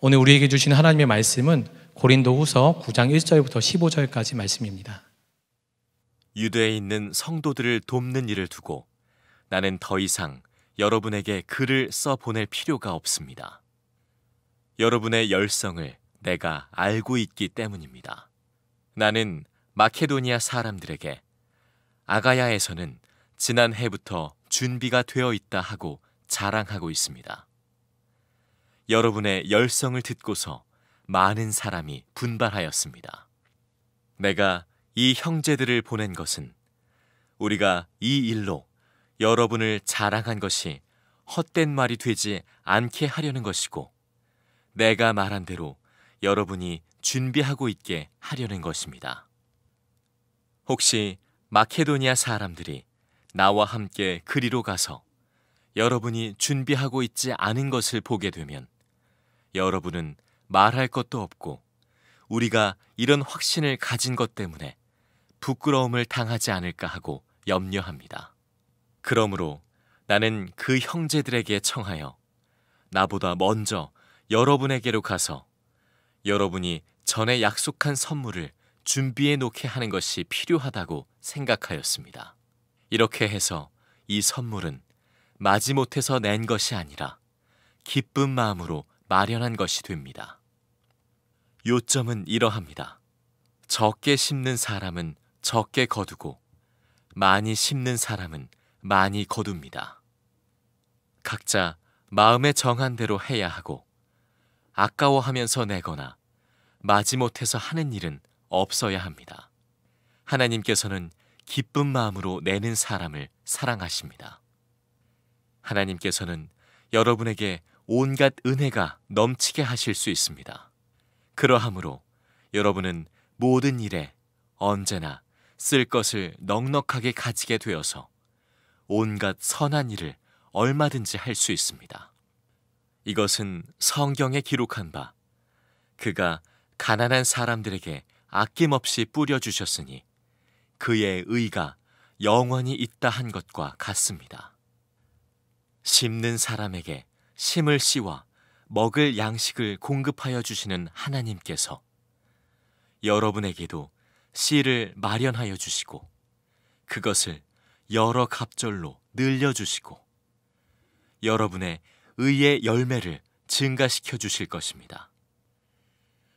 오늘 우리에게 주신 하나님의 말씀은 고린도후서 9장 1절부터 15절까지 말씀입니다. 유대에 있는 성도들을 돕는 일을 두고 나는 더 이상 여러분에게 글을 써 보낼 필요가 없습니다. 여러분의 열성을 내가 알고 있기 때문입니다. 나는 마케도니아 사람들에게 아가야에서는 지난해부터 준비가 되어 있다 하고 자랑하고 있습니다. 여러분의 열성을 듣고서 많은 사람이 분발하였습니다. 내가 이 형제들을 보낸 것은 우리가 이 일로 여러분을 자랑한 것이 헛된 말이 되지 않게 하려는 것이고 내가 말한 대로 여러분이 준비하고 있게 하려는 것입니다. 혹시 마케도니아 사람들이 나와 함께 그리로 가서 여러분이 준비하고 있지 않은 것을 보게 되면 여러분은 말할 것도 없고 우리가 이런 확신을 가진 것 때문에 부끄러움을 당하지 않을까 하고 염려합니다. 그러므로 나는 그 형제들에게 청하여 나보다 먼저 여러분에게로 가서 여러분이 전에 약속한 선물을 준비해 놓게 하는 것이 필요하다고 생각하였습니다. 이렇게 해서 이 선물은 마지못해서 낸 것이 아니라 기쁜 마음으로 마련한 것이 됩니다. 요점은 이러합니다. 적게 심는 사람은 적게 거두고 많이 심는 사람은 많이 거둡니다. 각자 마음에 정한 대로 해야 하고 아까워하면서 내거나 마지못해서 하는 일은 없어야 합니다. 하나님께서는 기쁜 마음으로 내는 사람을 사랑하십니다. 하나님께서는 여러분에게 온갖 은혜가 넘치게 하실 수 있습니다. 그러하므로 여러분은 모든 일에 언제나 쓸 것을 넉넉하게 가지게 되어서 온갖 선한 일을 얼마든지 할 수 있습니다. 이것은 성경에 기록한 바 그가 가난한 사람들에게 아낌없이 뿌려주셨으니 그의 의가 영원히 있다 한 것과 같습니다. 심는 사람에게 심을 씨와 먹을 양식을 공급하여 주시는 하나님께서 여러분에게도 씨를 마련하여 주시고 그것을 여러 갑절로 늘려 주시고 여러분의 의의 열매를 증가시켜 주실 것입니다.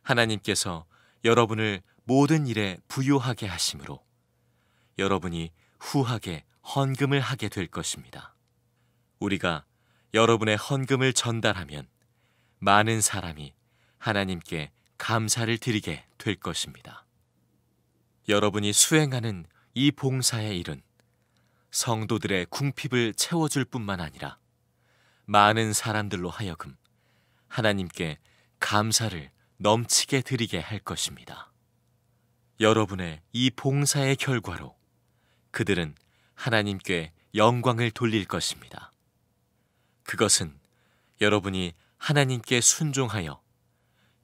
하나님께서 여러분을 모든 일에 부유하게 하심으로 여러분이 후하게 헌금을 하게 될 것입니다. 우리가 여러분의 헌금을 전달하면 많은 사람이 하나님께 감사를 드리게 될 것입니다. 여러분이 수행하는 이 봉사의 일은 성도들의 궁핍을 채워줄 뿐만 아니라 많은 사람들로 하여금 하나님께 감사를 넘치게 드리게 할 것입니다. 여러분의 이 봉사의 결과로 그들은 하나님께 영광을 돌릴 것입니다. 그것은 여러분이 하나님께 순종하여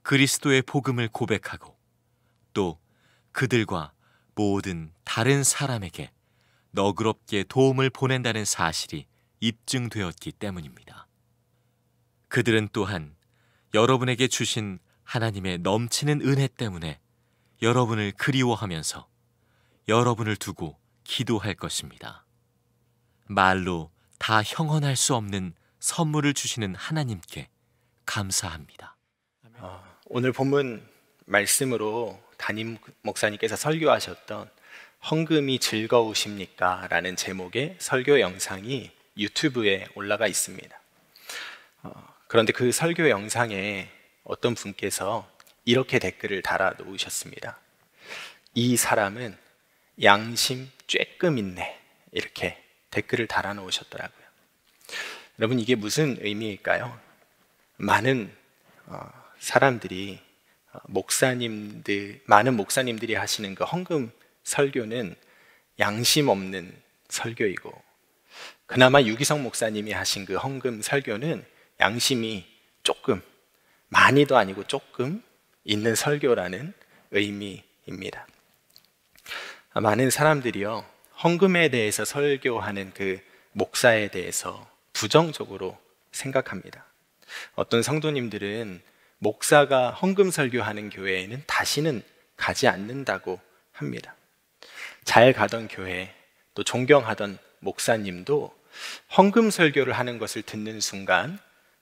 그리스도의 복음을 고백하고 또 그들과 모든 다른 사람에게 너그럽게 도움을 보낸다는 사실이 입증되었기 때문입니다. 그들은 또한 여러분에게 주신 하나님의 넘치는 은혜 때문에 여러분을 그리워하면서 여러분을 두고 기도할 것입니다. 말로 다 형언할 수 없는 선물을 주시는 하나님께 감사합니다. 어, 오늘 본문 말씀으로 담임 목사님께서 설교하셨던 헌금이 즐거우십니까? 라는 제목의 설교 영상이 유튜브에 올라가 있습니다. 어, 그런데 그 설교 영상에 어떤 분께서 이렇게 댓글을 달아 놓으셨습니다. 이 사람은 양심 쬐끔 있네. 이렇게 댓글을 달아 놓으셨더라고요. 여러분 이게 무슨 의미일까요? 많은 어, 사람들이 어, 목사님들 많은 목사님들이 하시는 그 헌금 설교는 양심 없는 설교이고 그나마 유기성 목사님이 하신 그 헌금 설교는 양심이 조금 많이도 아니고 조금 있는 설교라는 의미입니다. 많은 사람들이요 헌금에 대해서 설교하는 그 목사에 대해서 부정적으로 생각합니다. 어떤 성도님들은 목사가 헌금 설교하는 교회에는 다시는 가지 않는다고 합니다. 잘 가던 교회, 또 존경하던 목사님도 헌금 설교를 하는 것을 듣는 순간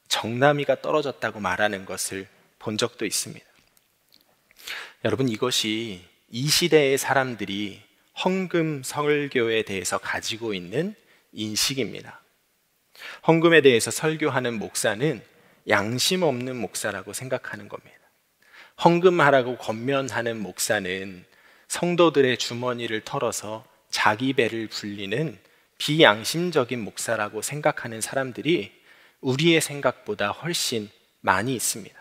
정남이가 떨어졌다고 말하는 것을 본 적도 있습니다. 여러분, 이것이 이 시대의 사람들이 헌금 설교에 대해서 가지고 있는 인식입니다. 헌금에 대해서 설교하는 목사는 양심 없는 목사라고 생각하는 겁니다. 헌금하라고 권면하는 목사는 성도들의 주머니를 털어서 자기 배를 불리는 비양심적인 목사라고 생각하는 사람들이 우리의 생각보다 훨씬 많이 있습니다.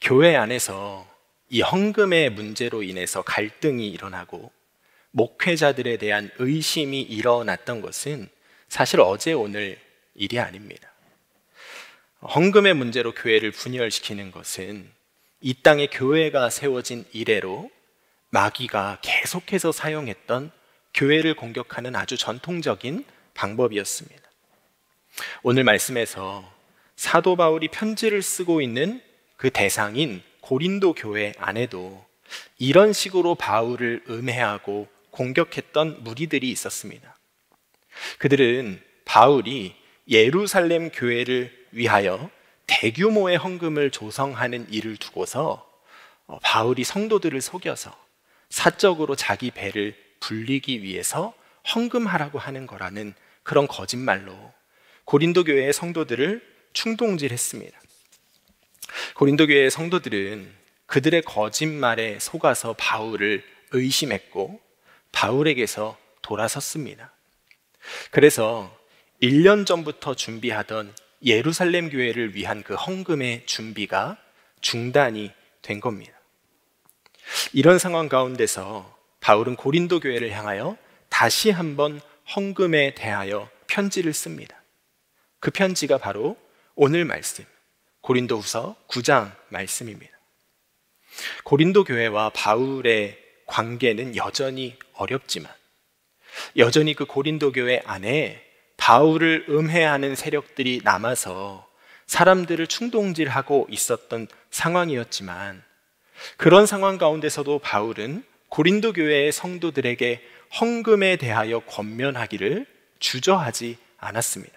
교회 안에서 이 헌금의 문제로 인해서 갈등이 일어나고 목회자들에 대한 의심이 일어났던 것은 사실 어제 오늘 일이 아닙니다. 헌금의 문제로 교회를 분열시키는 것은 이 땅에 교회가 세워진 이래로 마귀가 계속해서 사용했던 교회를 공격하는 아주 전통적인 방법이었습니다. 오늘 말씀에서 사도 바울이 편지를 쓰고 있는 그 대상인 고린도 교회 안에도 이런 식으로 바울을 음해하고 공격했던 무리들이 있었습니다. 그들은 바울이 예루살렘 교회를 위하여 대규모의 헌금을 조성하는 일을 두고서 어, 바울이 성도들을 속여서 사적으로 자기 배를 불리기 위해서 헌금하라고 하는 거라는 그런 거짓말로 고린도 교회의 성도들을 충동질했습니다. 고린도 교회의 성도들은 그들의 거짓말에 속아서 바울을 의심했고 바울에게서 돌아섰습니다. 그래서 1년 전부터 준비하던 예루살렘 교회를 위한 그 헌금의 준비가 중단이 된 겁니다. 이런 상황 가운데서 바울은 고린도 교회를 향하여 다시 한번 헌금에 대하여 편지를 씁니다. 그 편지가 바로 오늘 말씀, 고린도후서 9장 말씀입니다. 고린도 교회와 바울의 관계는 여전히 어렵지만 여전히 그 고린도 교회 안에 바울을 음해하는 세력들이 남아서 사람들을 충동질하고 있었던 상황이었지만 그런 상황 가운데서도 바울은 고린도 교회의 성도들에게 헌금에 대하여 권면하기를 주저하지 않았습니다.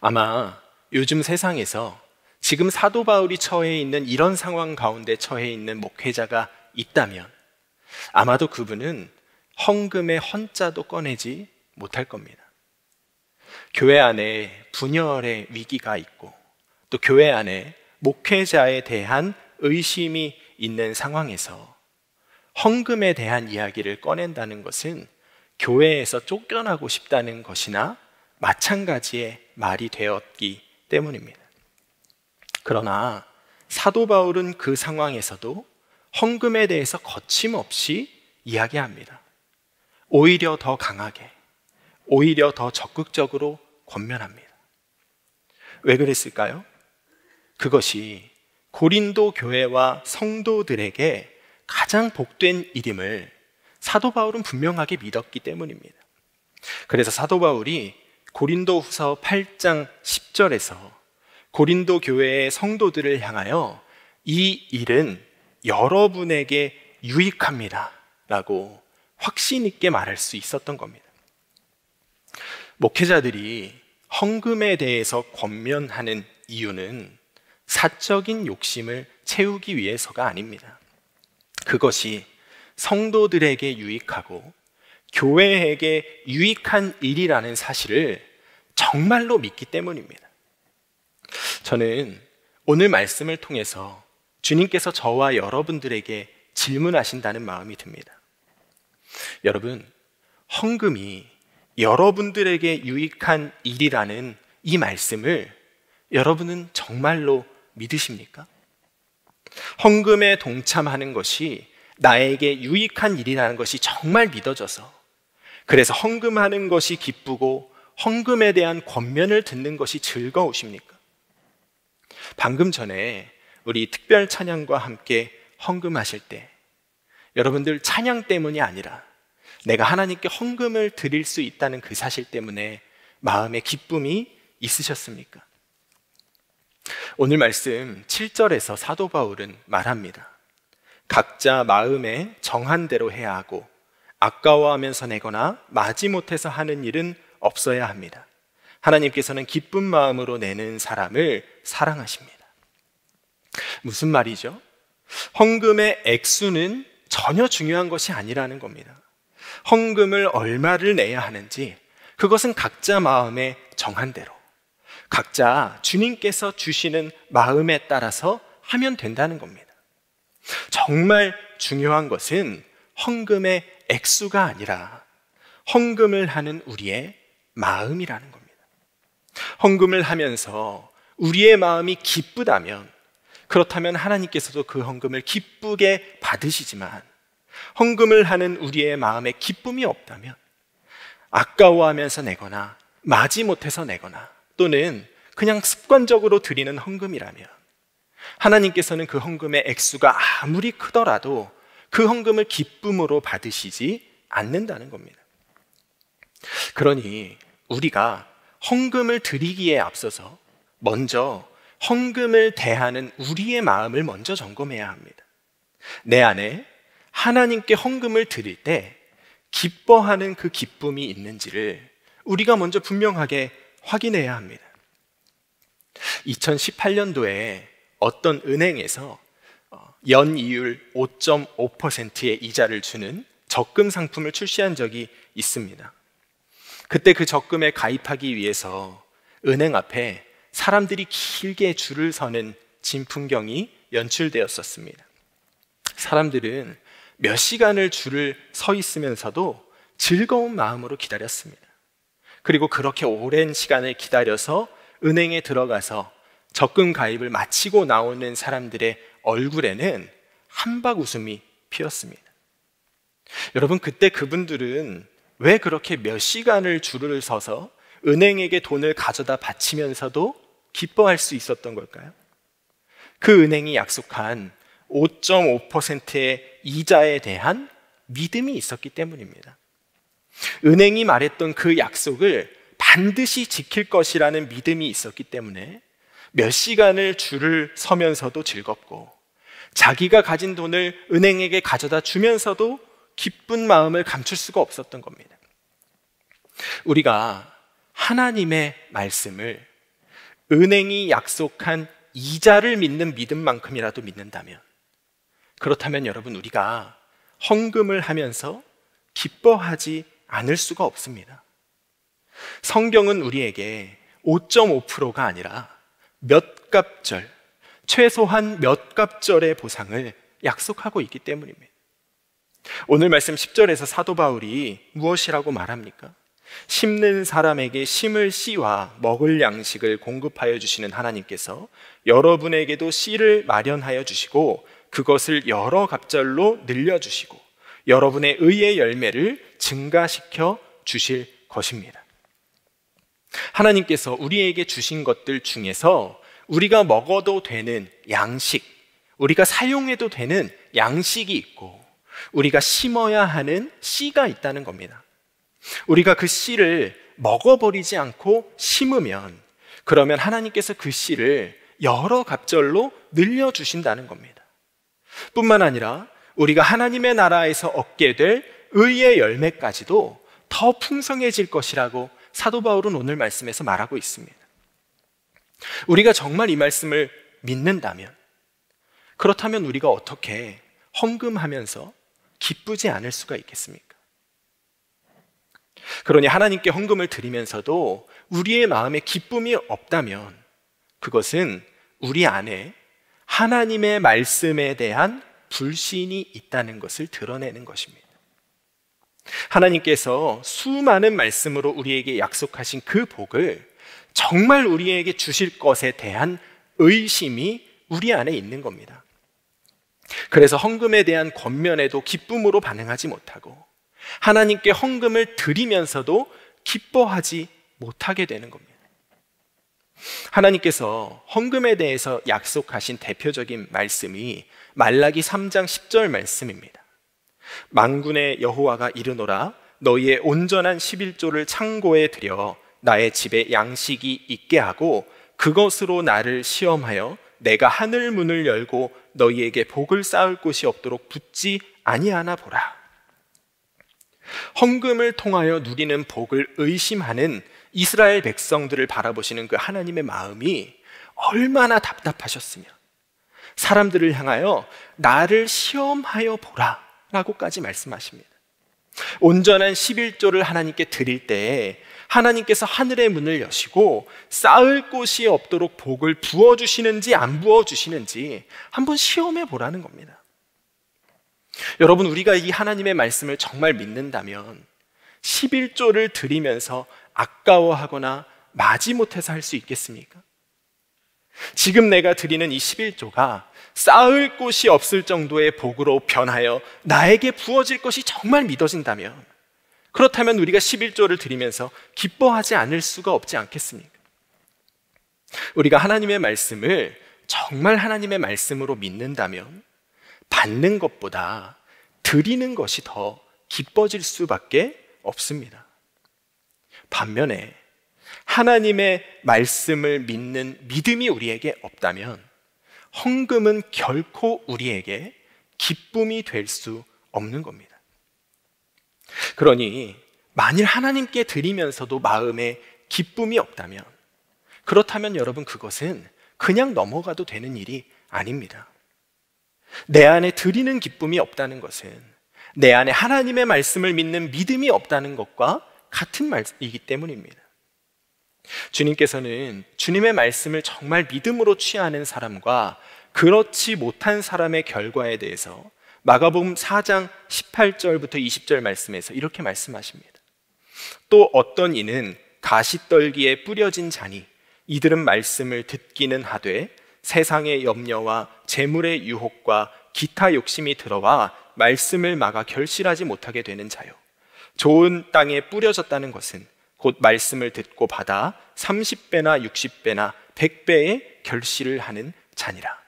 아마 요즘 세상에서 지금 사도 바울이 처해 있는 이런 상황 가운데 처해 있는 목회자가 있다면 아마도 그분은 헌금의 헌자도 꺼내지 못할 겁니다. 교회 안에 분열의 위기가 있고 또 교회 안에 목회자에 대한 의심이 있는 상황에서 헌금에 대한 이야기를 꺼낸다는 것은 교회에서 쫓겨나고 싶다는 것이나 마찬가지의 말이 되었기 때문입니다. 그러나 사도 바울은 그 상황에서도 헌금에 대해서 거침없이 이야기합니다. 오히려 더 강하게, 오히려 더 적극적으로 권면합니다. 왜 그랬을까요? 그것이 고린도 교회와 성도들에게 가장 복된 일임을 사도 바울은 분명하게 믿었기 때문입니다. 그래서 사도 바울이 고린도 후서 8장 10절에서 고린도 교회의 성도들을 향하여 이 일은 여러분에게 유익합니다. 라고 확신 있게 말할 수 있었던 겁니다. 목회자들이 헌금에 대해서 권면하는 이유는 사적인 욕심을 채우기 위해서가 아닙니다. 그것이 성도들에게 유익하고 교회에게 유익한 일이라는 사실을 정말로 믿기 때문입니다. 저는 오늘 말씀을 통해서 주님께서 저와 여러분들에게 질문하신다는 마음이 듭니다. 여러분, 헌금이 여러분들에게 유익한 일이라는 이 말씀을 여러분은 정말로 믿으십니까? 헌금에 동참하는 것이 나에게 유익한 일이라는 것이 정말 믿어져서 그래서 헌금하는 것이 기쁘고 헌금에 대한 권면을 듣는 것이 즐거우십니까? 방금 전에 우리 특별 찬양과 함께 헌금하실 때 여러분들 찬양 때문이 아니라 내가 하나님께 헌금을 드릴 수 있다는 그 사실 때문에 마음의 기쁨이 있으셨습니까? 오늘 말씀 7절에서 사도 바울은 말합니다. 각자 마음에 정한 대로 해야 하고 아까워하면서 내거나 마지못해서 하는 일은 없어야 합니다. 하나님께서는 기쁜 마음으로 내는 사람을 사랑하십니다. 무슨 말이죠? 헌금의 액수는 전혀 중요한 것이 아니라는 겁니다. 헌금을 얼마를 내야 하는지 그것은 각자 마음에 정한 대로 각자 주님께서 주시는 마음에 따라서 하면 된다는 겁니다. 정말 중요한 것은 헌금의 액수가 아니라 헌금을 하는 우리의 마음이라는 겁니다. 헌금을 하면서 우리의 마음이 기쁘다면 그렇다면 하나님께서도 그 헌금을 기쁘게 받으시지만 헌금을 하는 우리의 마음에 기쁨이 없다면 아까워하면서 내거나 마지 못해서 내거나 또는 그냥 습관적으로 드리는 헌금이라면 하나님께서는 그 헌금의 액수가 아무리 크더라도 그 헌금을 기쁨으로 받으시지 않는다는 겁니다. 그러니 우리가 헌금을 드리기에 앞서서 먼저 헌금을 대하는 우리의 마음을 먼저 점검해야 합니다. 내 안에 하나님께 헌금을 드릴 때 기뻐하는 그 기쁨이 있는지를 우리가 먼저 분명하게 확인해야 합니다. 2018년도에 어떤 은행에서 어, 연 이율 5.5%의 이자를 주는 적금 상품을 출시한 적이 있습니다. 그때 그 적금에 가입하기 위해서 은행 앞에 사람들이 길게 줄을 서는 진풍경이 연출되었었습니다. 사람들은 몇 시간을 줄을 서 있으면서도 즐거운 마음으로 기다렸습니다. 그리고 그렇게 오랜 시간을 기다려서 은행에 들어가서 적금 가입을 마치고 나오는 사람들의 얼굴에는 한박 웃음이 피었습니다. 여러분, 그때 그분들은 왜 그렇게 몇 시간을 줄을 서서 은행에게 돈을 가져다 바치면서도 기뻐할 수 있었던 걸까요? 그 은행이 약속한 5.5%의 이자에 대한 믿음이 있었기 때문입니다. 은행이 말했던 그 약속을 반드시 지킬 것이라는 믿음이 있었기 때문에 몇 시간을 줄을 서면서도 즐겁고 자기가 가진 돈을 은행에게 가져다 주면서도 기쁜 마음을 감출 수가 없었던 겁니다. 우리가 하나님의 말씀을 은행이 약속한 이자를 믿는 믿음만큼이라도 믿는다면 그렇다면 여러분 우리가 헌금을 하면서 기뻐하지 않을 수가 없습니다. 성경은 우리에게 5.5%가 아니라 몇 갑절, 최소한 몇 갑절의 보상을 약속하고 있기 때문입니다. 오늘 말씀 10절에서 사도 바울이 무엇이라고 말합니까? 심는 사람에게 심을 씨와 먹을 양식을 공급하여 주시는 하나님께서 여러분에게도 씨를 마련하여 주시고 그것을 여러 갑절로 늘려주시고 여러분의 의의 열매를 증가시켜 주실 것입니다. 하나님께서 우리에게 주신 것들 중에서 우리가 먹어도 되는 양식, 우리가 사용해도 되는 양식이 있고 우리가 심어야 하는 씨가 있다는 겁니다. 우리가 그 씨를 먹어버리지 않고 심으면 그러면 하나님께서 그 씨를 여러 갑절로 늘려주신다는 겁니다. 뿐만 아니라 우리가 하나님의 나라에서 얻게 될 의의 열매까지도 더 풍성해질 것이라고 사도 바울은 오늘 말씀에서 말하고 있습니다. 우리가 정말 이 말씀을 믿는다면 그렇다면 우리가 어떻게 헌금하면서 기쁘지 않을 수가 있겠습니까? 그러니 하나님께 헌금을 드리면서도 우리의 마음에 기쁨이 없다면 그것은 우리 안에 하나님의 말씀에 대한 불신이 있다는 것을 드러내는 것입니다. 하나님께서 수많은 말씀으로 우리에게 약속하신 그 복을 정말 우리에게 주실 것에 대한 의심이 우리 안에 있는 겁니다. 그래서 헌금에 대한 권면에도 기쁨으로 반응하지 못하고 하나님께 헌금을 드리면서도 기뻐하지 못하게 되는 겁니다. 하나님께서 헌금에 대해서 약속하신 대표적인 말씀이 말라기 3장 10절 말씀입니다. 망군의 여호와가 이르노라 너희의 온전한 11조를 창고에 들여 나의 집에 양식이 있게 하고 그것으로 나를 시험하여 내가 하늘 문을 열고 너희에게 복을 쌓을 곳이 없도록 붙지 아니하나 보라. 헌금을 통하여 누리는 복을 의심하는 이스라엘 백성들을 바라보시는 그 하나님의 마음이 얼마나 답답하셨으며 사람들을 향하여 나를 시험하여 보라 라고까지 말씀하십니다. 온전한 11조를 하나님께 드릴 때에 하나님께서 하늘의 문을 여시고 쌓을 곳이 없도록 복을 부어주시는지 안 부어주시는지 한번 시험해 보라는 겁니다. 여러분, 우리가 이 하나님의 말씀을 정말 믿는다면 11조를 드리면서 아까워하거나 마지못해서 할 수 있겠습니까? 지금 내가 드리는 이 11조가 쌓을 곳이 없을 정도의 복으로 변하여 나에게 부어질 것이 정말 믿어진다면 그렇다면 우리가 11조를 드리면서 기뻐하지 않을 수가 없지 않겠습니까? 우리가 하나님의 말씀을 정말 하나님의 말씀으로 믿는다면 받는 것보다 드리는 것이 더 기뻐질 수밖에 없습니다. 반면에 하나님의 말씀을 믿는 믿음이 우리에게 없다면 헌금은 결코 우리에게 기쁨이 될 수 없는 겁니다. 그러니 만일 하나님께 드리면서도 마음에 기쁨이 없다면 그렇다면 여러분 그것은 그냥 넘어가도 되는 일이 아닙니다. 내 안에 드리는 기쁨이 없다는 것은 내 안에 하나님의 말씀을 믿는 믿음이 없다는 것과 같은 말이기 때문입니다. 주님께서는 주님의 말씀을 정말 믿음으로 취하는 사람과 그렇지 못한 사람의 결과에 대해서 마가복음 4장 18절부터 20절 말씀에서 이렇게 말씀하십니다. 또 어떤 이는 가시떨기에 뿌려진 자니 이들은 말씀을 듣기는 하되 세상의 염려와 재물의 유혹과 기타 욕심이 들어와 말씀을 막아 결실하지 못하게 되는 자요. 좋은 땅에 뿌려졌다는 것은 곧 말씀을 듣고 받아 30배나 60배나 100배의 결실을 하는 자니라.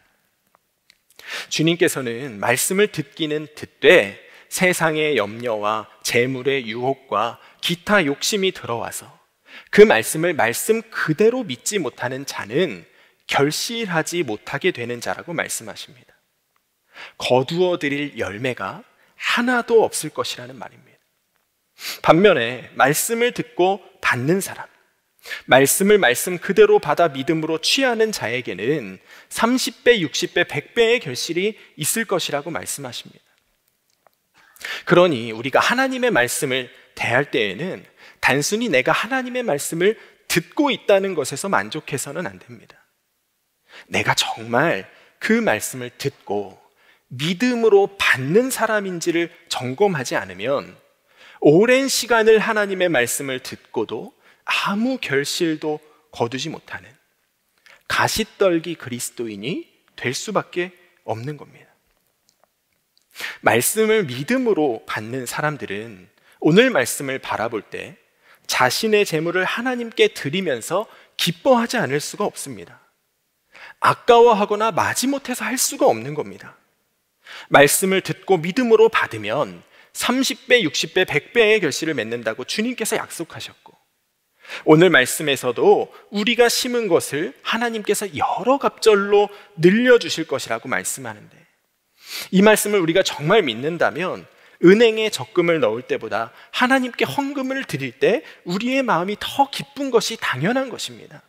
주님께서는 말씀을 듣기는 듣되 세상의 염려와 재물의 유혹과 기타 욕심이 들어와서 그 말씀을 말씀 그대로 믿지 못하는 자는 결실하지 못하게 되는 자라고 말씀하십니다. 거두어 드릴 열매가 하나도 없을 것이라는 말입니다. 반면에 말씀을 듣고 받는 사람, 말씀을 말씀 그대로 받아 믿음으로 취하는 자에게는 30배, 60배, 100배의 결실이 있을 것이라고 말씀하십니다. 그러니 우리가 하나님의 말씀을 대할 때에는 단순히 내가 하나님의 말씀을 듣고 있다는 것에서 만족해서는 안 됩니다. 내가 정말 그 말씀을 듣고 믿음으로 받는 사람인지를 점검하지 않으면 오랜 시간을 하나님의 말씀을 듣고도 아무 결실도 거두지 못하는 가시떨기 그리스도인이 될 수밖에 없는 겁니다. 말씀을 믿음으로 받는 사람들은 오늘 말씀을 바라볼 때 자신의 재물을 하나님께 드리면서 기뻐하지 않을 수가 없습니다. 아까워하거나 마지못해서 할 수가 없는 겁니다. 말씀을 듣고 믿음으로 받으면 30배, 60배, 100배의 결실을 맺는다고 주님께서 약속하셨고, 오늘 말씀에서도 우리가 심은 것을 하나님께서 여러 갑절로 늘려주실 것이라고 말씀하는데, 이 말씀을 우리가 정말 믿는다면, 은행에 적금을 넣을 때보다 하나님께 헌금을 드릴 때 우리의 마음이 더 기쁜 것이 당연한 것입니다.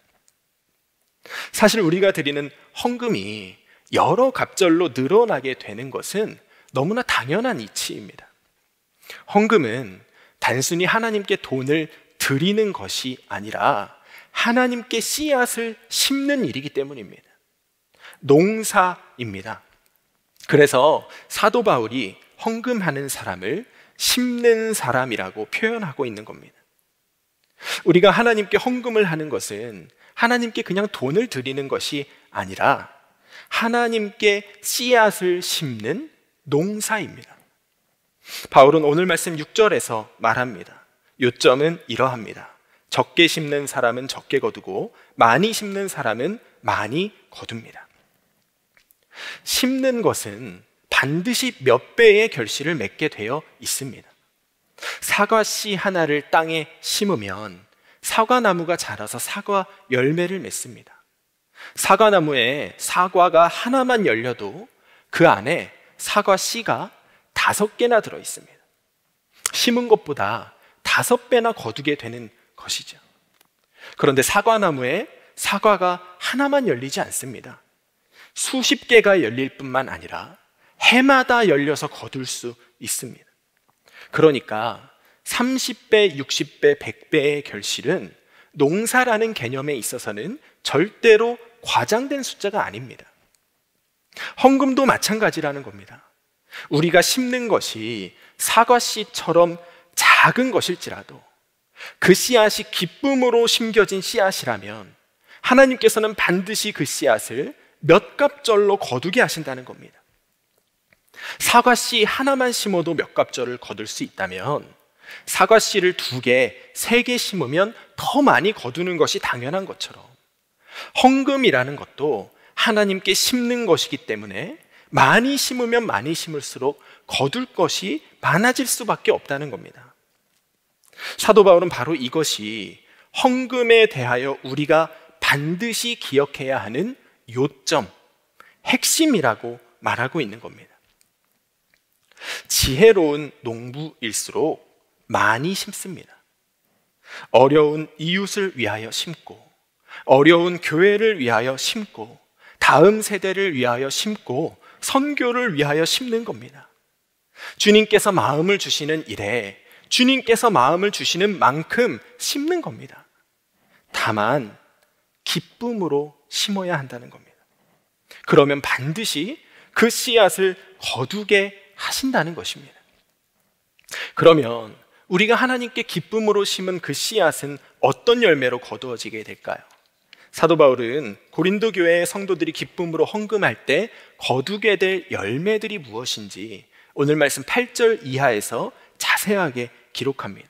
사실 우리가 드리는 헌금이 여러 갑절로 늘어나게 되는 것은 너무나 당연한 이치입니다. 헌금은 단순히 하나님께 돈을 드리는 것이 아니라 하나님께 씨앗을 심는 일이기 때문입니다. 농사입니다. 그래서 사도 바울이 헌금하는 사람을 심는 사람이라고 표현하고 있는 겁니다. 우리가 하나님께 헌금을 하는 것은 하나님께 그냥 돈을 드리는 것이 아니라 하나님께 씨앗을 심는 농사입니다. 바울은 오늘 말씀 6절에서 말합니다. 요점은 이러합니다. 적게 심는 사람은 적게 거두고 많이 심는 사람은 많이 거둡니다. 심는 것은 반드시 몇 배의 결실을 맺게 되어 있습니다. 사과 씨 하나를 땅에 심으면 사과나무가 자라서 사과 열매를 맺습니다. 사과나무에 사과가 하나만 열려도 그 안에 사과 씨가 다섯 개나 들어 있습니다. 심은 것보다 다섯 배나 거두게 되는 것이죠. 그런데 사과나무에 사과가 하나만 열리지 않습니다. 수십 개가 열릴 뿐만 아니라 해마다 열려서 거둘 수 있습니다. 그러니까 30배, 60배, 100배의 결실은 농사라는 개념에 있어서는 절대로 과장된 숫자가 아닙니다. 헌금도 마찬가지라는 겁니다. 우리가 심는 것이 사과 씨처럼 작은 것일지라도 그 씨앗이 기쁨으로 심겨진 씨앗이라면 하나님께서는 반드시 그 씨앗을 몇 갑절로 거두게 하신다는 겁니다. 사과 씨 하나만 심어도 몇 갑절을 거둘 수 있다면 사과 씨를 두 개, 세 개 심으면 더 많이 거두는 것이 당연한 것처럼 헌금이라는 것도 하나님께 심는 것이기 때문에 많이 심으면 많이 심을수록 거둘 것이 많아질 수밖에 없다는 겁니다. 사도 바울은 바로 이것이 헌금에 대하여 우리가 반드시 기억해야 하는 요점, 핵심이라고 말하고 있는 겁니다. 지혜로운 농부일수록 많이 심습니다. 어려운 이웃을 위하여 심고, 어려운 교회를 위하여 심고, 다음 세대를 위하여 심고, 선교를 위하여 심는 겁니다. 주님께서 마음을 주시는 일에 주님께서 마음을 주시는 만큼 심는 겁니다. 다만, 기쁨으로 심어야 한다는 겁니다. 그러면 반드시 그 씨앗을 거두게 하신다는 것입니다. 그러면 우리가 하나님께 기쁨으로 심은 그 씨앗은 어떤 열매로 거두어지게 될까요? 사도 바울은 고린도 교회의 성도들이 기쁨으로 헌금할 때 거두게 될 열매들이 무엇인지 오늘 말씀 8절 이하에서 자세하게 기록합니다.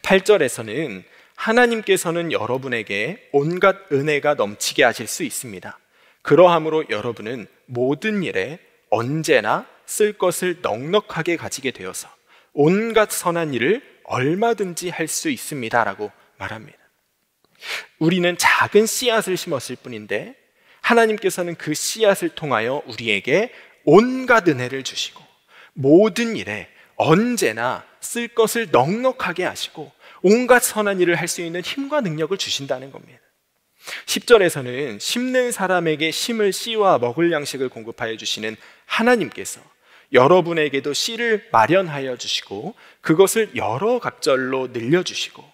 8절에서는 하나님께서는 여러분에게 온갖 은혜가 넘치게 하실 수 있습니다. 그러함으로 여러분은 모든 일에 언제나 쓸 것을 넉넉하게 가지게 되어서 온갖 선한 일을 얼마든지 할 수 있습니다라고 말합니다. 우리는 작은 씨앗을 심었을 뿐인데 하나님께서는 그 씨앗을 통하여 우리에게 온갖 은혜를 주시고 모든 일에 언제나 쓸 것을 넉넉하게 하시고 온갖 선한 일을 할 수 있는 힘과 능력을 주신다는 겁니다. 10절에서는 심는 사람에게 심을 씨와 먹을 양식을 공급하여 주시는 하나님께서 여러분에게도 씨를 마련하여 주시고 그것을 여러 각절로 늘려 주시고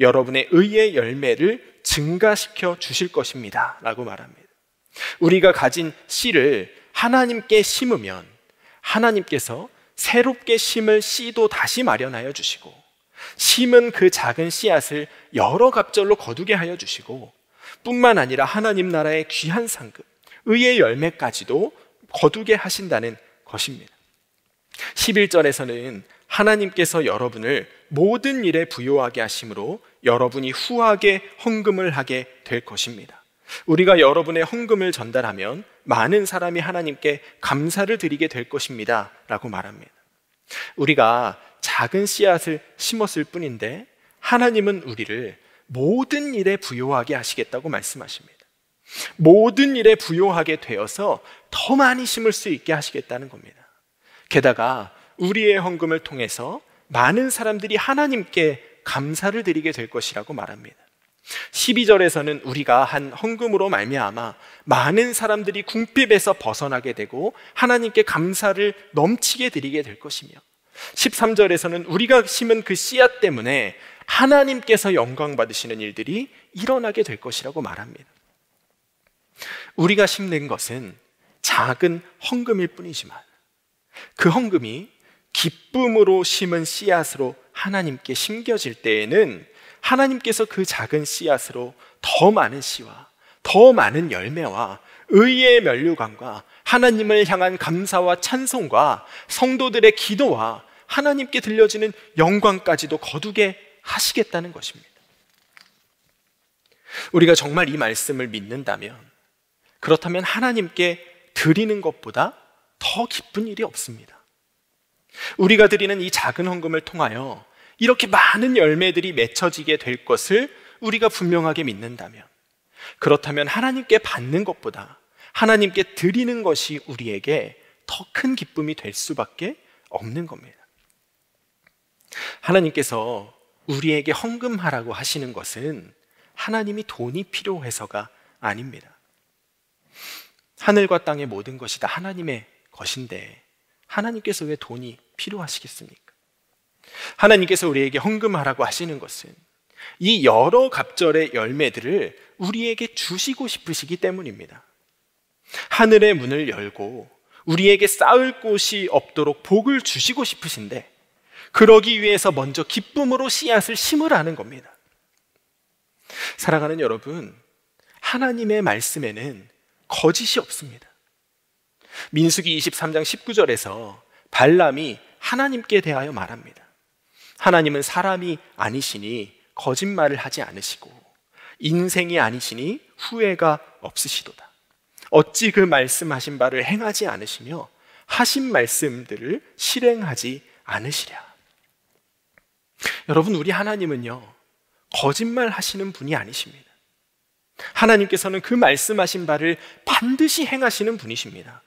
여러분의 의의 열매를 증가시켜 주실 것입니다. 라고 말합니다. 우리가 가진 씨를 하나님께 심으면 하나님께서 새롭게 심을 씨도 다시 마련하여 주시고 심은 그 작은 씨앗을 여러 갑절로 거두게 하여 주시고 뿐만 아니라 하나님 나라의 귀한 상급, 의의 열매까지도 거두게 하신다는 것입니다. 11절에서는 하나님께서 여러분을 모든 일에 부요하게 하심으로 여러분이 후하게 헌금을 하게 될 것입니다. 우리가 여러분의 헌금을 전달하면 많은 사람이 하나님께 감사를 드리게 될 것입니다. 라고 말합니다. 우리가 작은 씨앗을 심었을 뿐인데 하나님은 우리를 모든 일에 부요하게 하시겠다고 말씀하십니다. 모든 일에 부요하게 되어서 더 많이 심을 수 있게 하시겠다는 겁니다. 게다가 우리의 헌금을 통해서 많은 사람들이 하나님께 감사를 드리게 될 것이라고 말합니다. 12절에서는 우리가 한 헌금으로 말미암아 많은 사람들이 궁핍에서 벗어나게 되고 하나님께 감사를 넘치게 드리게 될 것이며 13절에서는 우리가 심은 그 씨앗 때문에 하나님께서 영광 받으시는 일들이 일어나게 될 것이라고 말합니다. 우리가 심는 것은 작은 헌금일 뿐이지만 그 헌금이 기쁨으로 심은 씨앗으로 하나님께 심겨질 때에는 하나님께서 그 작은 씨앗으로 더 많은 씨와 더 많은 열매와 의의 면류관과 하나님을 향한 감사와 찬송과 성도들의 기도와 하나님께 들려지는 영광까지도 거두게 하시겠다는 것입니다. 우리가 정말 이 말씀을 믿는다면 그렇다면 하나님께 드리는 것보다 더 기쁜 일이 없습니다. 우리가 드리는 이 작은 헌금을 통하여 이렇게 많은 열매들이 맺혀지게 될 것을 우리가 분명하게 믿는다면 그렇다면 하나님께 받는 것보다 하나님께 드리는 것이 우리에게 더 큰 기쁨이 될 수밖에 없는 겁니다. 하나님께서 우리에게 헌금하라고 하시는 것은 하나님이 돈이 필요해서가 아닙니다. 하늘과 땅의 모든 것이 다 하나님의 것인데 하나님께서 왜 돈이 필요하시겠습니까? 하나님께서 우리에게 헌금하라고 하시는 것은 이 여러 갑절의 열매들을 우리에게 주시고 싶으시기 때문입니다. 하늘의 문을 열고 우리에게 쌓을 곳이 없도록 복을 주시고 싶으신데 그러기 위해서 먼저 기쁨으로 씨앗을 심으라는 겁니다. 사랑하는 여러분, 하나님의 말씀에는 거짓이 없습니다. 민수기 23장 19절에서 발람이 하나님께 대하여 말합니다. 하나님은 사람이 아니시니 거짓말을 하지 않으시고 인생이 아니시니 후회가 없으시도다. 어찌 그 말씀하신 바를 행하지 않으시며 하신 말씀들을 실행하지 않으시랴. 여러분, 우리 하나님은요, 거짓말 하시는 분이 아니십니다. 하나님께서는 그 말씀하신 바를 반드시 행하시는 분이십니다.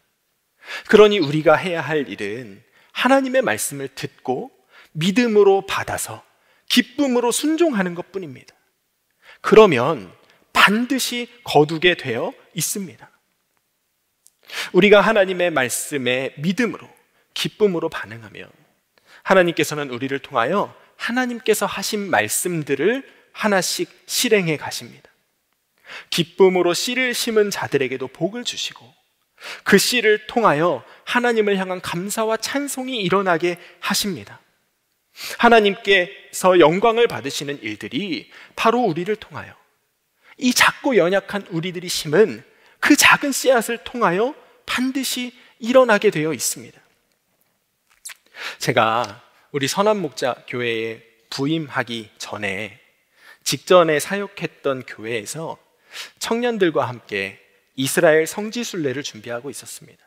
그러니 우리가 해야 할 일은 하나님의 말씀을 듣고 믿음으로 받아서 기쁨으로 순종하는 것 뿐입니다. 그러면 반드시 거두게 되어 있습니다. 우리가 하나님의 말씀에 믿음으로, 기쁨으로 반응하면 하나님께서는 우리를 통하여 하나님께서 하신 말씀들을 하나씩 실행해 가십니다. 기쁨으로 씨를 심은 자들에게도 복을 주시고 그 씨를 통하여 하나님을 향한 감사와 찬송이 일어나게 하십니다. 하나님께서 영광을 받으시는 일들이 바로 우리를 통하여 이 작고 연약한 우리들이 심은 그 작은 씨앗을 통하여 반드시 일어나게 되어 있습니다. 제가 우리 선한 목자 교회에 부임하기 전에 직전에 사역했던 교회에서 청년들과 함께 이스라엘 성지순례를 준비하고 있었습니다.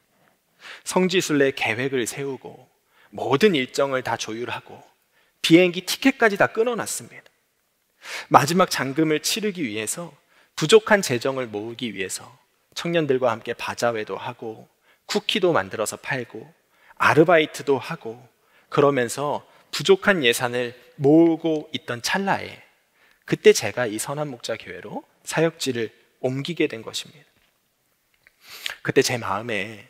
성지순례 계획을 세우고 모든 일정을 다 조율하고 비행기 티켓까지 다 끊어놨습니다. 마지막 잔금을 치르기 위해서 부족한 재정을 모으기 위해서 청년들과 함께 바자회도 하고 쿠키도 만들어서 팔고 아르바이트도 하고 그러면서 부족한 예산을 모으고 있던 찰나에 그때 제가 이 선한 목자 교회로 사역지를 옮기게 된 것입니다. 그때 제 마음에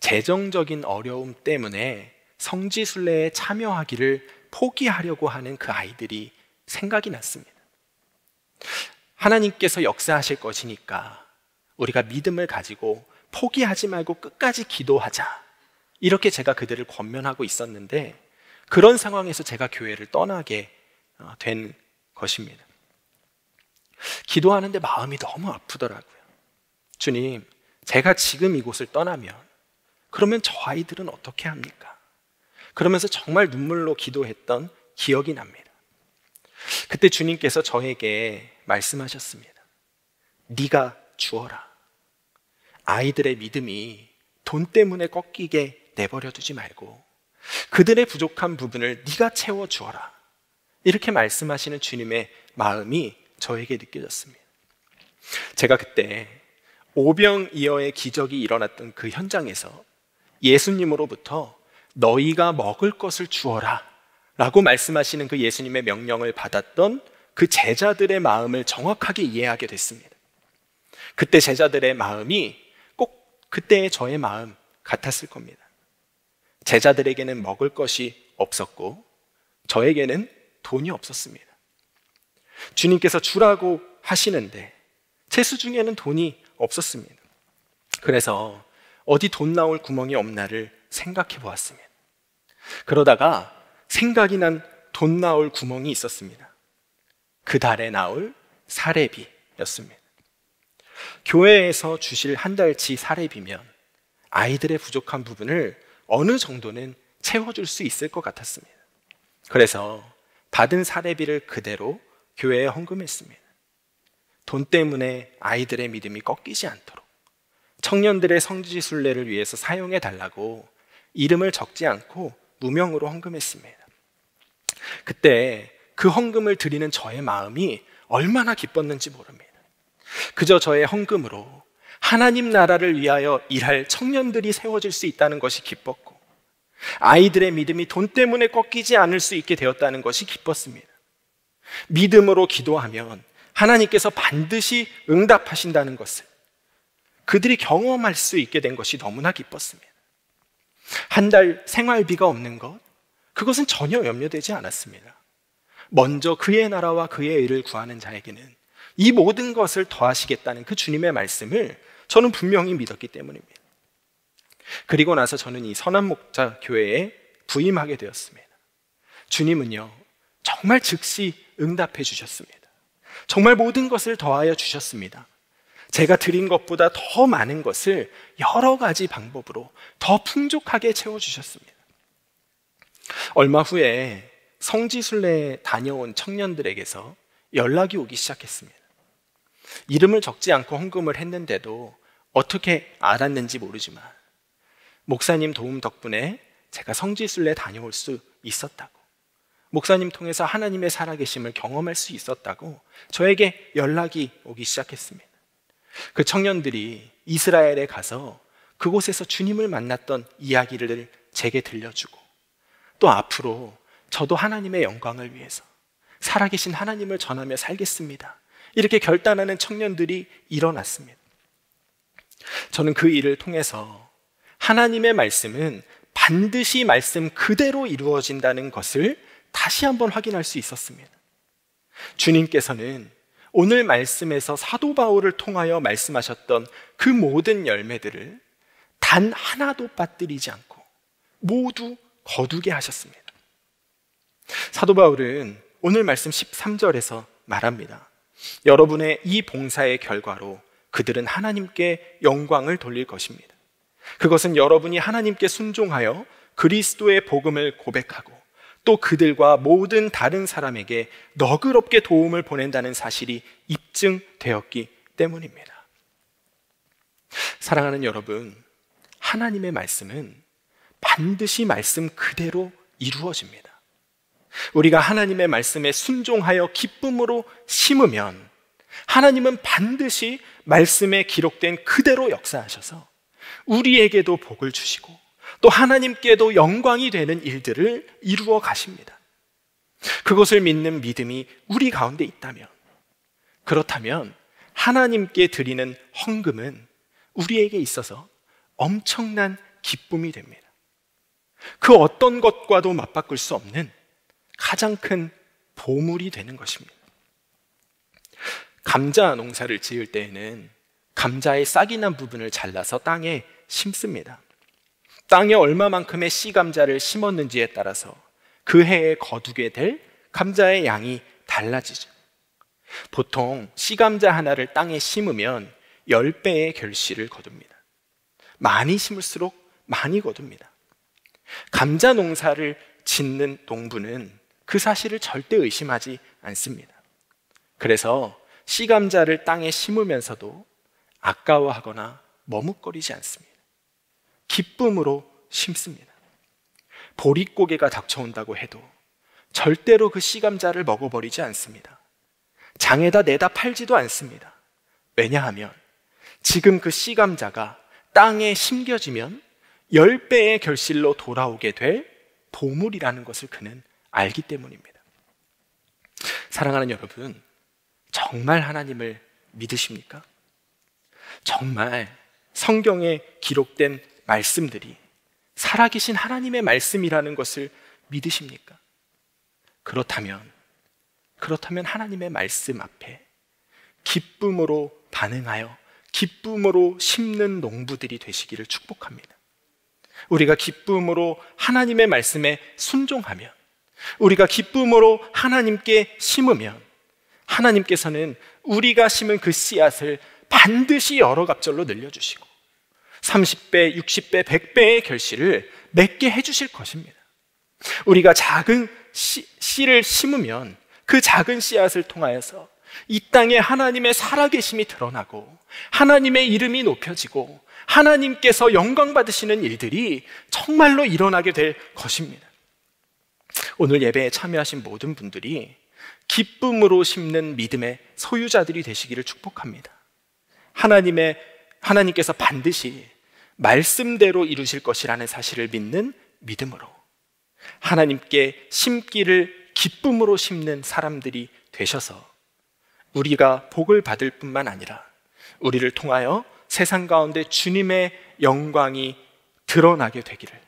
재정적인 어려움 때문에 성지순례에 참여하기를 포기하려고 하는 그 아이들이 생각이 났습니다. 하나님께서 역사하실 것이니까 우리가 믿음을 가지고 포기하지 말고 끝까지 기도하자. 이렇게 제가 그들을 권면하고 있었는데 그런 상황에서 제가 교회를 떠나게 어, 된 것입니다. 기도하는데 마음이 너무 아프더라고요. 주님, 제가 지금 이곳을 떠나면 그러면 저 아이들은 어떻게 합니까? 그러면서 정말 눈물로 기도했던 기억이 납니다. 그때 주님께서 저에게 말씀하셨습니다. 네가 주어라. 아이들의 믿음이 돈 때문에 꺾이게 내버려 두지 말고 그들의 부족한 부분을 네가 채워 주어라. 이렇게 말씀하시는 주님의 마음이 저에게 느껴졌습니다. 제가 그때 오병이어의 기적이 일어났던 그 현장에서 예수님으로부터 너희가 먹을 것을 주어라 라고 말씀하시는 그 예수님의 명령을 받았던 그 제자들의 마음을 정확하게 이해하게 됐습니다. 그때 제자들의 마음이 꼭 그때의 저의 마음 같았을 겁니다. 제자들에게는 먹을 것이 없었고 저에게는 돈이 없었습니다. 주님께서 주라고 하시는데 채 수중에는 돈이 없었습니다. 그래서 어디 돈 나올 구멍이 없나를 생각해 보았습니다. 그러다가 생각이 난 돈 나올 구멍이 있었습니다. 그 달에 나올 사례비였습니다. 교회에서 주실 한 달치 사례비면 아이들의 부족한 부분을 어느 정도는 채워줄 수 있을 것 같았습니다. 그래서 받은 사례비를 그대로 교회에 헌금했습니다. 돈 때문에 아이들의 믿음이 꺾이지 않도록 청년들의 성지순례를 위해서 사용해 달라고 이름을 적지 않고 무명으로 헌금했습니다. 그때 그 헌금을 드리는 저의 마음이 얼마나 기뻤는지 모릅니다. 그저 저의 헌금으로 하나님 나라를 위하여 일할 청년들이 세워질 수 있다는 것이 기뻤고 아이들의 믿음이 돈 때문에 꺾이지 않을 수 있게 되었다는 것이 기뻤습니다. 믿음으로 기도하면 하나님께서 반드시 응답하신다는 것을 그들이 경험할 수 있게 된 것이 너무나 기뻤습니다. 한 달 생활비가 없는 것, 그것은 전혀 염려되지 않았습니다. 먼저 그의 나라와 그의 일을 구하는 자에게는 이 모든 것을 더하시겠다는 그 주님의 말씀을 저는 분명히 믿었기 때문입니다. 그리고 나서 저는 이 선한 목자 교회에 부임하게 되었습니다. 주님은요, 정말 즉시 응답해 주셨습니다. 정말 모든 것을 더하여 주셨습니다. 제가 드린 것보다 더 많은 것을 여러 가지 방법으로 더 풍족하게 채워주셨습니다. 얼마 후에 성지순례에 다녀온 청년들에게서 연락이 오기 시작했습니다. 이름을 적지 않고 헌금을 했는데도 어떻게 알았는지 모르지만 목사님 도움 덕분에 제가 성지순례 다녀올 수 있었다고. 목사님 통해서 하나님의 살아계심을 경험할 수 있었다고 저에게 연락이 오기 시작했습니다. 그 청년들이 이스라엘에 가서 그곳에서 주님을 만났던 이야기를 제게 들려주고 또 앞으로 저도 하나님의 영광을 위해서 살아계신 하나님을 전하며 살겠습니다. 이렇게 결단하는 청년들이 일어났습니다. 저는 그 일을 통해서 하나님의 말씀은 반드시 말씀 그대로 이루어진다는 것을 다시 한번 확인할 수 있었습니다. 주님께서는 오늘 말씀에서 사도 바울을 통하여 말씀하셨던 그 모든 열매들을 단 하나도 빠뜨리지 않고 모두 거두게 하셨습니다. 사도 바울은 오늘 말씀 13절에서 말합니다. 여러분의 이 봉사의 결과로 그들은 하나님께 영광을 돌릴 것입니다. 그것은 여러분이 하나님께 순종하여 그리스도의 복음을 고백하고 또 그들과 모든 다른 사람에게 너그럽게 도움을 보낸다는 사실이 입증되었기 때문입니다. 사랑하는 여러분, 하나님의 말씀은 반드시 말씀 그대로 이루어집니다. 우리가 하나님의 말씀에 순종하여 기쁨으로 심으면 하나님은 반드시 말씀에 기록된 그대로 역사하셔서 우리에게도 복을 주시고 또 하나님께도 영광이 되는 일들을 이루어 가십니다. 그것을 믿는 믿음이 우리 가운데 있다면, 그렇다면 하나님께 드리는 헌금은 우리에게 있어서 엄청난 기쁨이 됩니다. 그 어떤 것과도 맞바꿀 수 없는 가장 큰 보물이 되는 것입니다. 감자 농사를 지을 때에는 감자의 싹이 난 부분을 잘라서 땅에 심습니다. 땅에 얼마만큼의 씨 감자를 심었는지에 따라서 그 해에 거두게 될 감자의 양이 달라지죠. 보통 씨 감자 하나를 땅에 심으면 10배의 결실을 거둡니다. 많이 심을수록 많이 거둡니다. 감자 농사를 짓는 농부는 그 사실을 절대 의심하지 않습니다. 그래서 씨감자를 땅에 심으면서도 아까워하거나 머뭇거리지 않습니다. 기쁨으로 심습니다. 보릿고개가 닥쳐온다고 해도 절대로 그 씨감자를 먹어버리지 않습니다. 장에다 내다 팔지도 않습니다. 왜냐하면 지금 그 씨감자가 땅에 심겨지면 10배의 결실로 돌아오게 될 보물이라는 것을 그는 알기 때문입니다. 사랑하는 여러분, 정말 하나님을 믿으십니까? 정말 성경에 기록된 말씀들이 살아계신 하나님의 말씀이라는 것을 믿으십니까? 그렇다면, 그렇다면 하나님의 말씀 앞에 기쁨으로 반응하여 기쁨으로 심는 농부들이 되시기를 축복합니다. 우리가 기쁨으로 하나님의 말씀에 순종하면, 우리가 기쁨으로 하나님께 심으면, 하나님께서는 우리가 심은 그 씨앗을 반드시 여러 갑절로 늘려주시고, 30배, 60배, 100배의 결실을 맺게 해주실 것입니다. 우리가 작은 씨, 씨를 심으면 그 작은 씨앗을 통하여서 이 땅에 하나님의 살아계심이 드러나고 하나님의 이름이 높여지고 하나님께서 영광 받으시는 일들이 정말로 일어나게 될 것입니다. 오늘 예배에 참여하신 모든 분들이 기쁨으로 심는 믿음의 소유자들이 되시기를 축복합니다. 하나님의 하나님께서 반드시 말씀대로 이루실 것이라는 사실을 믿는 믿음으로 하나님께 심기를 기쁨으로 심는 사람들이 되셔서 우리가 복을 받을 뿐만 아니라 우리를 통하여 세상 가운데 주님의 영광이 드러나게 되기를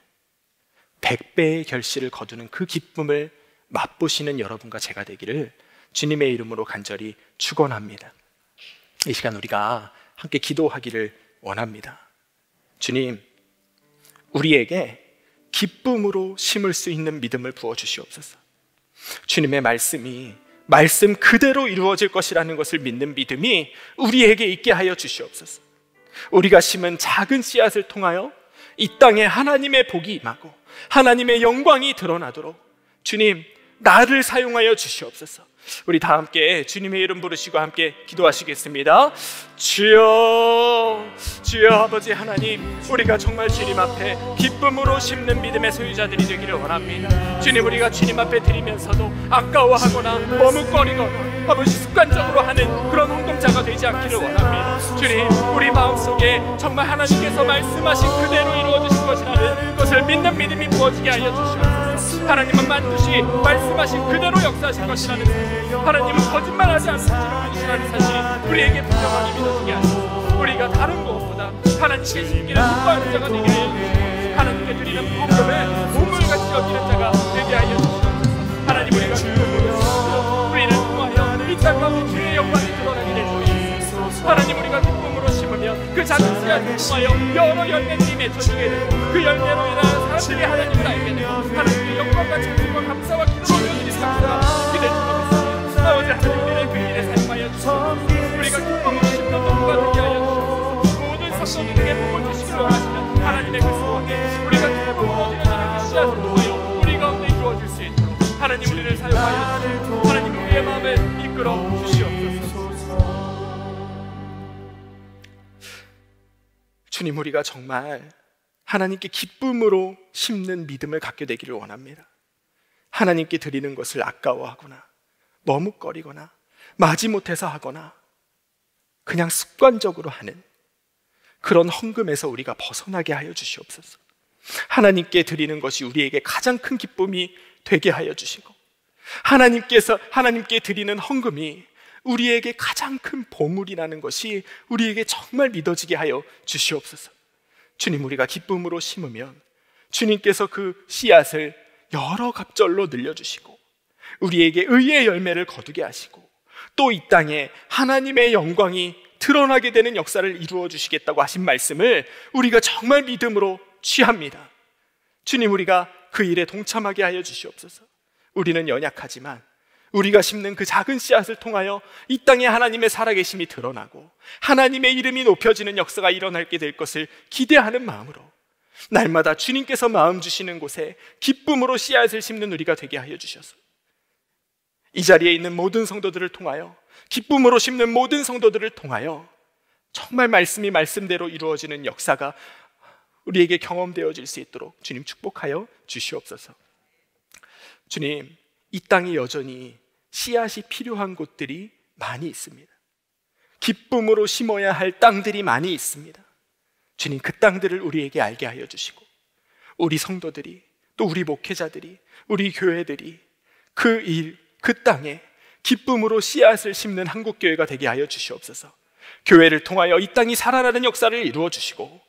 백배의 결실을 거두는 그 기쁨을 맛보시는 여러분과 제가 되기를 주님의 이름으로 간절히 축원합니다. 이 시간 우리가 함께 기도하기를 원합니다. 주님, 우리에게 기쁨으로 심을 수 있는 믿음을 부어 주시옵소서. 주님의 말씀이 말씀 그대로 이루어질 것이라는 것을 믿는 믿음이 우리에게 있게 하여 주시옵소서. 우리가 심은 작은 씨앗을 통하여 이 땅에 하나님의 복이 임하고 하나님의 영광이 드러나도록 주님 나를 사용하여 주시옵소서. 우리 다 함께 주님의 이름 부르시고 함께 기도하시겠습니다. 주여, 주여 아버지 하나님, 우리가 정말 주님 앞에 기쁨으로 심는 믿음의 소유자들이 되기를 원합니다. 주님 우리가 주님 앞에 드리면서도 아까워하거나 머뭇거리거나 아버지 습관적으로 하는 그런 행동자가 되지 않기를 원합니다. 주님, 우리 마음속에 정말 하나님께서 말씀하신 그대로 이루어지실 것이라는 것을 믿는 믿음이 부어지게 알려 주시옵소서. 하나님은 반드시 말씀하신 그대로 역사하실 것이라는 사실 하나님은 거짓말하지 않으시는 분이라는 사실 우리에게 분명하게 믿어지게 하시고 우리가 다른 무엇보다 하나님께 신기는 기뻐하는 자가 되게 하시고 하나님께 드리는 복음에 보물같이 여기는 자가 되게 하여 주시옵소서 하나님 우리가 주님을 우리를 통하여 이 땅과 우리 그 작은 씨앗을 통하여 여러 열매를 맺어주게 되고 그 열매로 인한 사람들이 하나님을 알게 되고 하나님의 영광과 찬양과 감사와 기도로 여드리 삼사 기대 주옵소서 아버지 하나님의 그 일에 사용하여 주옵소서 우리가 기쁨으로 심는 농가 되게 하여 주옵소서 모든 성도들에게 복을 주시기를 하시며 하나님의 그 소원에 우리가 기쁨으로 드려지는 씨앗을 통하여 우리 가운데 이루어질 수 있도록 하나님 우리를 사용하여 주옵소서 하나님 우리의 마음을 이끌어 주시옵소서 주님 우리가 정말 하나님께 기쁨으로 심는 믿음을 갖게 되기를 원합니다. 하나님께 드리는 것을 아까워하거나 머뭇거리거나 마지못해서 하거나 그냥 습관적으로 하는 그런 헌금에서 우리가 벗어나게 하여 주시옵소서. 하나님께 드리는 것이 우리에게 가장 큰 기쁨이 되게 하여 주시고 하나님께서 하나님께 드리는 헌금이 우리에게 가장 큰 보물이라는 것이 우리에게 정말 믿어지게 하여 주시옵소서. 주님, 우리가 기쁨으로 심으면 주님께서 그 씨앗을 여러 갑절로 늘려주시고 우리에게 의의 열매를 거두게 하시고 또 이 땅에 하나님의 영광이 드러나게 되는 역사를 이루어 주시겠다고 하신 말씀을 우리가 정말 믿음으로 취합니다. 주님, 우리가 그 일에 동참하게 하여 주시옵소서. 우리는 연약하지만 우리가 심는 그 작은 씨앗을 통하여 이 땅에 하나님의 살아계심이 드러나고 하나님의 이름이 높여지는 역사가 일어날게 될 것을 기대하는 마음으로 날마다 주님께서 마음 주시는 곳에 기쁨으로 씨앗을 심는 우리가 되게 하여 주셔서 이 자리에 있는 모든 성도들을 통하여 기쁨으로 심는 모든 성도들을 통하여 정말 말씀이 말씀대로 이루어지는 역사가 우리에게 경험되어질 수 있도록 주님 축복하여 주시옵소서. 주님, 이 땅이 여전히 씨앗이 필요한 곳들이 많이 있습니다. 기쁨으로 심어야 할 땅들이 많이 있습니다. 주님 그 땅들을 우리에게 알게 하여 주시고 우리 성도들이 또 우리 목회자들이 우리 교회들이 그 일, 그 땅에 기쁨으로 씨앗을 심는 한국 교회가 되게 하여 주시옵소서. 교회를 통하여 이 땅이 살아나는 역사를 이루어 주시고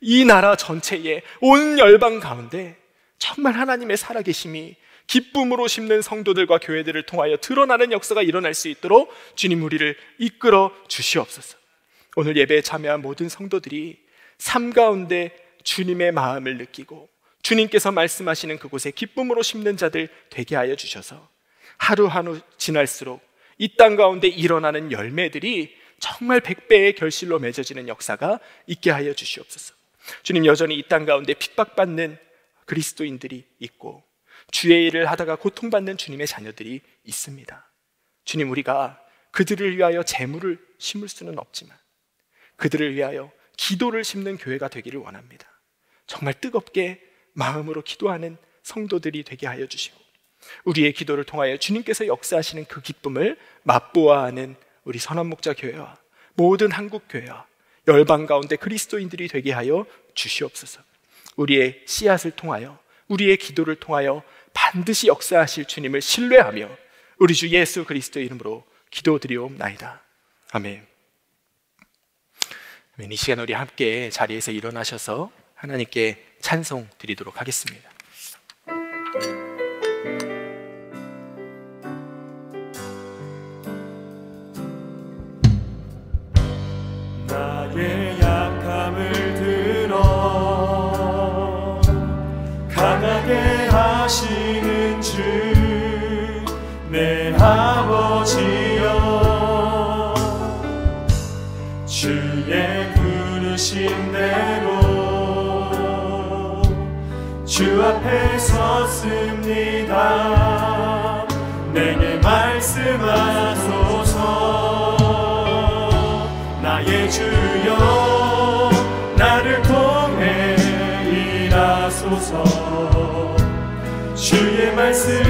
이 나라 전체에 온 열방 가운데 정말 하나님의 살아계심이 기쁨으로 심는 성도들과 교회들을 통하여 드러나는 역사가 일어날 수 있도록 주님 우리를 이끌어 주시옵소서. 오늘 예배에 참여한 모든 성도들이 삶 가운데 주님의 마음을 느끼고 주님께서 말씀하시는 그곳에 기쁨으로 심는 자들 되게 하여 주셔서 하루하루 지날수록 이 땅 가운데 일어나는 열매들이 정말 백배의 결실로 맺어지는 역사가 있게 하여 주시옵소서. 주님 여전히 이 땅 가운데 핍박받는 그리스도인들이 있고 주의 일을 하다가 고통받는 주님의 자녀들이 있습니다. 주님, 우리가 그들을 위하여 재물을 심을 수는 없지만 그들을 위하여 기도를 심는 교회가 되기를 원합니다. 정말 뜨겁게 마음으로 기도하는 성도들이 되게 하여 주시고 우리의 기도를 통하여 주님께서 역사하시는 그 기쁨을 맛보아 하는 우리 선한 목자 교회와 모든 한국 교회와 열방 가운데 그리스도인들이 되게 하여 주시옵소서. 우리의 씨앗을 통하여 우리의 기도를 통하여 반드시 역사하실 주님을 신뢰하며 우리 주 예수 그리스도 이름으로 기도드리옵나이다. 아멘. 아멘. 이 시간 우리 함께 자리에서 일어나셔서 하나님께 찬송 드리도록 하겠습니다. 섰습니다 내게 말씀하소서 나의 주여 나를 통해 일하소서 주의 말씀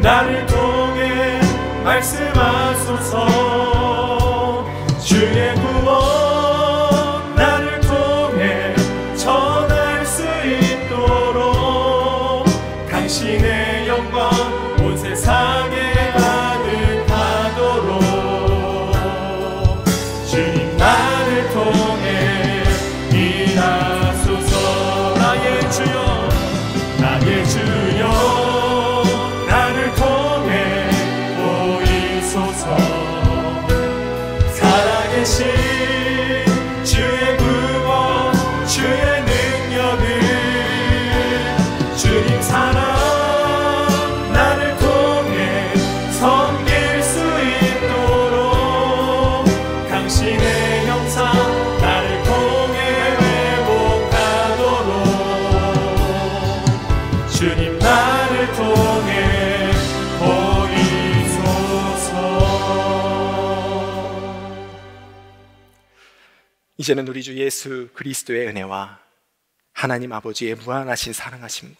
나를 통해 말씀 watching 이제는 우리 주 예수 그리스도의 은혜와 하나님 아버지의 무한하신 사랑하심과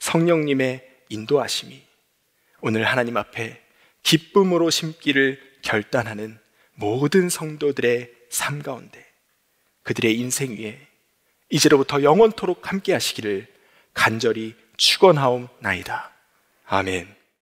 성령님의 인도하심이 오늘 하나님 앞에 기쁨으로 심기를 결단하는 모든 성도들의 삶 가운데 그들의 인생 위에 이제로부터 영원토록 함께 하시기를 간절히 축원하옵나이다. 아멘.